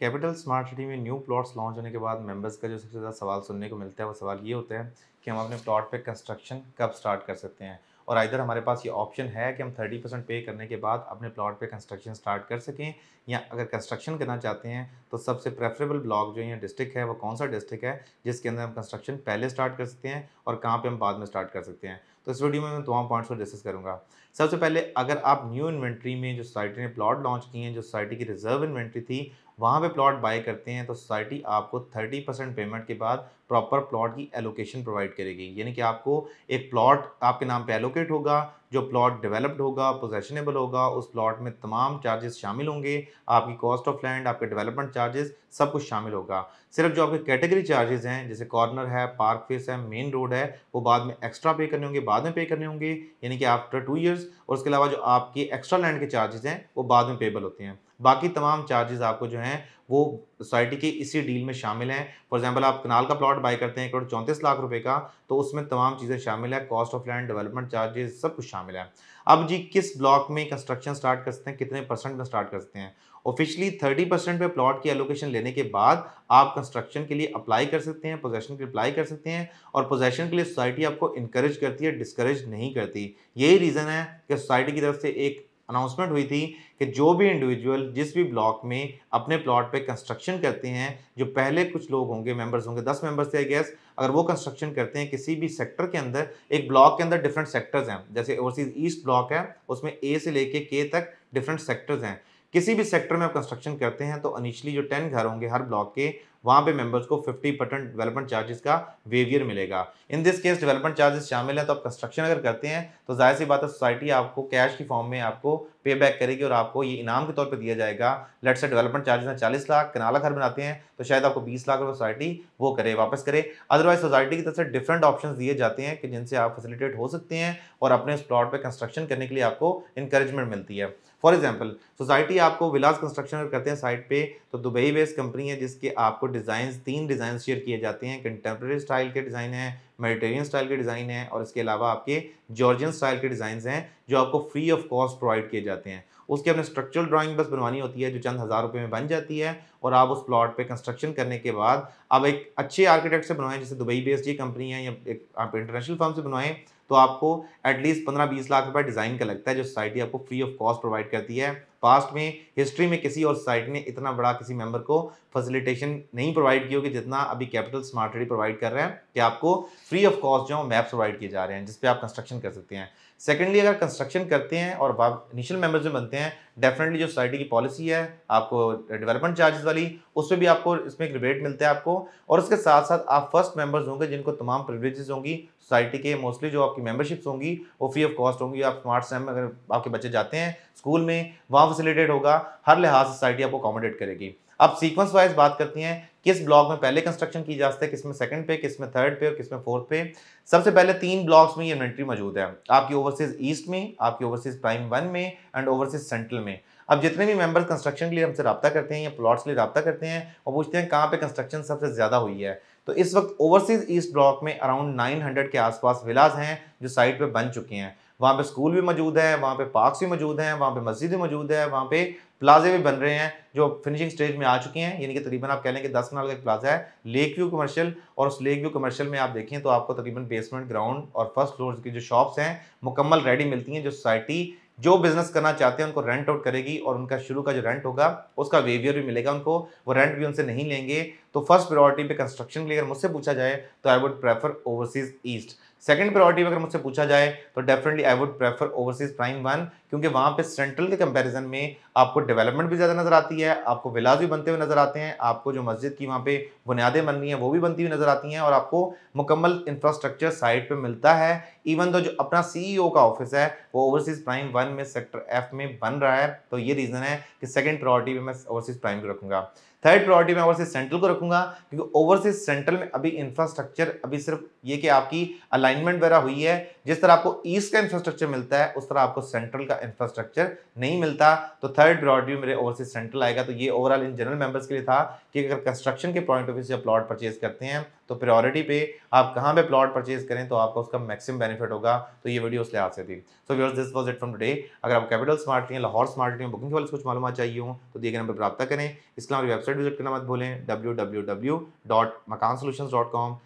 capital smart city में new plots launch होने के बाद मेंबर्स का जो सबसे ज़्यादा सवाल सुनने को मिलता है वो सवाल ये होता है कि हम अपने प्लॉट पे कंस्ट्रक्शन कब स्टार्ट कर सकते हैं और इधर हमारे पास ये ऑप्शन है कि हम 30 परसेंट पे करने के बाद अपने प्लॉट पे कंस्ट्रक्शन स्टार्ट कर सकें या अगर कंस्ट्रक्शन करना चाहते हैं तो सबसे प्रेफरेबल ब्लॉक जो है डिस्ट्रिक्ट है वो कौन सा डिस्ट्रिक्ट है जिसके अंदर हम कंस्ट्रक्शन पहले स्टार्ट कर सकते हैं और कहाँ पर हम बाद में स्टार्ट कर सकते हैं तो इस वीडियो में मैं तमाम पॉइंट्स को डिस्कस करूँगा सबसे पहले अगर आप न्यू इन्वेंट्री में जो सोसाइटी ने प्लॉट लॉन्च किए हैं जो सोसाइटी की रिजर्व इन्वेंट्री थी वहाँ पे प्लॉट बाय करते हैं तो सोसाइटी आपको 30 परसेंट पेमेंट के बाद प्रॉपर प्लॉट की एलोकेशन प्रोवाइड करेगी यानी कि आपको एक प्लॉट आपके नाम पे एलोकेट होगा जो प्लॉट डेवलप्ड होगा पोजेशनेबल होगा उस प्लॉट में तमाम चार्जेस शामिल होंगे आपकी कॉस्ट ऑफ लैंड आपके डेवलपमेंट चार्जेस सब कुछ शामिल होगा सिर्फ जो आपके कैटेगरी चार्जेस हैं जैसे कॉर्नर है पार्क फेस है मेन रोड है वो बाद में एक्स्ट्रा पे करने होंगे बाद में पे करने होंगे यानी कि आफ्टर टू ईयर्स और उसके अलावा जो आपके एक्स्ट्रा लैंड के चार्जेस हैं वो बाद में पेबल होते हैं बाकी तमाम चार्जेस आपको जो हैं वो सोसाइटी के इसी डील में शामिल हैं फॉर एग्जांपल आप कनाल का प्लॉट बाई करते हैं करोड़ चौंतीस लाख रुपए का तो उसमें तमाम चीज़ें शामिल है cost of land development charges सब कुछ शामिल है अब जी किस ब्लॉक में कंस्ट्रक्शन स्टार्ट कर सकते हैं कितने परसेंट में स्टार्ट कर सकते हैं ऑफिशियली थर्टी परसेंट पे प्लॉट की एलोकेशन लेने के बाद आप कंस्ट्रक्शन के लिए अप्लाई कर सकते हैं पोजेशन के लिए अप्लाई कर सकते हैं और पोजेशन के लिए सोसाइटी आपको इंकरेज करती है डिस्करेज नहीं करती यही रीज़न है कि सोसाइटी की तरफ से एक अनाउंसमेंट हुई थी कि जो भी इंडिविजुअल जिस भी ब्लॉक में अपने प्लॉट पे कंस्ट्रक्शन करते हैं जो पहले कुछ लोग होंगे मेंबर्स होंगे दस मेंबर्स थे आई गैस अगर वो कंस्ट्रक्शन करते हैं किसी भी सेक्टर के अंदर एक ब्लॉक के अंदर डिफरेंट सेक्टर्स हैं जैसे ओवरसीज ईस्ट ब्लॉक है उसमें ए से लेके के तक डिफरेंट सेक्टर्स हैं किसी भी सेक्टर में आप कंस्ट्रक्शन करते हैं तो अनिशली जो टेन घर होंगे हर ब्लॉक के वहाँ पे मेंबर्स को 50 परसेंट डेवलपमेंट चार्जेस का वेवियर मिलेगा in this case development charges शामिल हैं तो आप कंस्ट्रक्शन अगर करते हैं तो जाहिर सी बात है सोसाइटी आपको कैश की फॉर्म में आपको पे बैक करेगी और आपको ये इनाम के तौर पर दिया जाएगा लेट से डेवलपमेंट चार्जेस हैं चालीस लाख कनाला घर बनाते हैं तो शायद आपको बीस लाख रुपये सोसाइटी वो करे वापस करे अदरवाइज सोसाइटी की तरफ से डिफरेंट ऑप्शन दिए जाते हैं कि जिनसे आप फैसिलिटेट हो सकते हैं और अपने उस प्लॉट पर कंस्ट्रक्शन करने के लिए आपको इंकरेजमेंट मिलती है फॉर एग्जाम्पल सोसाइटी आपको विलास कंस्ट्रक्शन करते हैं साइट पे तो दुबई बेस्ड कंपनी है जिसके आपको डिज़ाइन तीन डिज़ाइन शेयर किए जाते हैं कंटेम्प्रेरी स्टाइल के डिज़ाइन हैं मेडिटेरियन स्टाइल के डिज़ाइन हैं और इसके अलावा आपके जॉर्जियन स्टाइल के डिज़ाइन हैं जो आपको फ्री ऑफ कॉस्ट प्रोवाइड किए जाते हैं उसके अपने स्ट्रक्चरल ड्राइंग बस बनवानी होती है जो चंद हज़ार रुपये में बन जाती है और आप उस प्लॉट पे कंस्ट्रक्शन करने के बाद आप एक अच्छे आर्किटेक्ट से बनवाएं जैसे दुबई बेस्ड ये कंपनी है या एक आप इंटरनेशनल फॉर्म से बनवाएं तो आपको एटलीस्ट पंद्रह बीस लाख रुपये डिज़ाइन का लगता है जो सोसाइटी आपको फ्री ऑफ कॉस्ट प्रोवाइड करती है पास्ट में हिस्ट्री में किसी और सोसाइटी ने इतना बड़ा किसी मेंबर को फैसिलिटेशन नहीं प्रोवाइड किया होगी जितना अभी कैपिटल स्मार्ट सिटी प्रोवाइड कर रहे हैं कि आपको फ्री ऑफ कॉस्ट जो मैप्स प्रोवाइड किए जा रहे हैं जिसपे आप कंस्ट्रक्शन कर सकते हैं सेकेंडली अगर कंस्ट्रक्शन करते हैं और इनिशियल मेंबर्स जो बनते हैं डेफिनेटली जो सोसाइटी की पॉलिसी है आपको डेवलपमेंट चार्जेस वाली उस पर भी आपको इसमें एक रिबेट मिलता है आपको और उसके साथ साथ आप फर्स्ट मेंबर्स होंगे जिनको तमाम प्रिवलेजेस होंगी सोसाइटी के मोस्टली जो आपकी मेंबरशिप्स होंगी वो फ्री ऑफ कॉस्ट होंगी आप स्मार्ट सैम अगर आपके बच्चे जाते हैं स्कूल में वहाँ वहाँ फैसिलिटेट होगा हर लिहाज सोसाइटी आपको अकोमोडेट करेगी अब सीक्वेंस वाइज बात करती हैं किस ब्लॉक में पहले कंस्ट्रक्शन की जा सकती है किस में सेकंड पे किस में थर्ड पे और किस में फोर्थ पे सबसे पहले तीन ब्लॉक्स में ये इन्वेंट्री मौजूद है आपकी ओवरसीज ईस्ट में आपकी ओवरसीज प्राइम वन में एंड ओवरसीज सेंट्रल में अब जितने भी मेंबर्स कंस्ट्रक्शन के लिए हमसे रब्ता करते हैं या प्लॉट्स के लिए रब्ता करते हैं और पूछते हैं कहाँ पर कंस्ट्रक्शन सबसे ज़्यादा हुई है तो इस वक्त ओवरसीज ईस्ट ब्लॉक में अराउंड नाइन के आसपास विलाज हैं जो साइट पर बन चुके हैं वहाँ पे स्कूल भी मौजूद है वहाँ पे पार्क्स भी मौजूद हैं वहाँ पे भी मौजूद है वहाँ पे प्लाजे भी बन रहे हैं जो फिनिशिंग स्टेज में आ चुके हैं यानी कि तकरीबन आप कह लें कि दस मनाल का एक प्लाजा है लेक व्यू कमर्शियल और उस लेक व्यू कमर्शियल में आप देखें तो आपको तकरीबन बेसमेंट ग्राउंड और फर्स्ट फ्लोर की जो शॉप्स हैं मुकम्मल रेडी मिलती हैं जो सोसाइटी जो बिज़नेस करना चाहते हैं उनको रेंट आउट करेगी और उनका शुरू का जो रेंट होगा उसका वेवियर भी मिलेगा उनको वो रेंट भी उनसे नहीं लेंगे तो फर्स्ट प्रायोरिटी पे कंस्ट्रक्शन के लिए अगर मुझसे पूछा जाए तो I would prefer Overseas East second priority पे अगर मुझसे पूछा जाए तो definitely I would prefer Overseas Prime One क्योंकि वहाँ पे सेंट्रल के कंपैरिजन में आपको डेवलपमेंट भी ज़्यादा नज़र आती है आपको विलाज भी बनते हुए नज़र आते हैं आपको जो मस्जिद की वहाँ पे बुनियादें बन रही हैं वो भी बनती हुई नज़र आती हैं और आपको मुकम्मल इंफ्रास्ट्रक्चर साइट पर मिलता है इवन तो जो अपना सी e का ऑफिस है वो ओवरसीज़ प्राइम वन में सेक्टर एफ में बन रहा है तो ये रीज़न है कि सेकेंड प्रायोरिटी पर मैं ओवरसीज़ प्राइम को रखूँगा थर्ड प्रायोरिटी में ओवरसीज सेंट्रल को रखूंगा क्योंकि ओवरसीज सेंट्रल में अभी इंफ्रास्ट्रक्चर अभी सिर्फ ये कि आपकी अलाइनमेंट वगैरह हुई है जिस तरह आपको ईस्ट का इंफ्रास्ट्रक्चर मिलता है उस तरह आपको सेंट्रल का इंफ्रास्ट्रक्चर नहीं मिलता तो थर्ड ब्रॉडव्यू मेरे ओवर से सेंट्रल आएगा तो ये ओवरऑल इन जनरल मेंबर्स के लिए था कि अगर कंस्ट्रक्शन के पॉइंट ऑफ व्यू से आप प्लॉट परचेज करते हैं तो प्रायोरिटी पे आप कहाँ पे प्लॉट परचेज करें तो आपको उसका मैक्सिमम बेनिफिट होगा तो ये वीडियो उस लिहाज से थी so viewers this was it from today अगर आप कैपिटल स्मार्ट हैं लाहौर स्मार्ट हैं बुकिंग के वाले कुछ मालूम चाहिए हूँ तो दिए गए नंबर पर रब्ता करें इसके अलावा वेबसाइट विजिट करना मत भूलें W W W dot Makaan solution dot com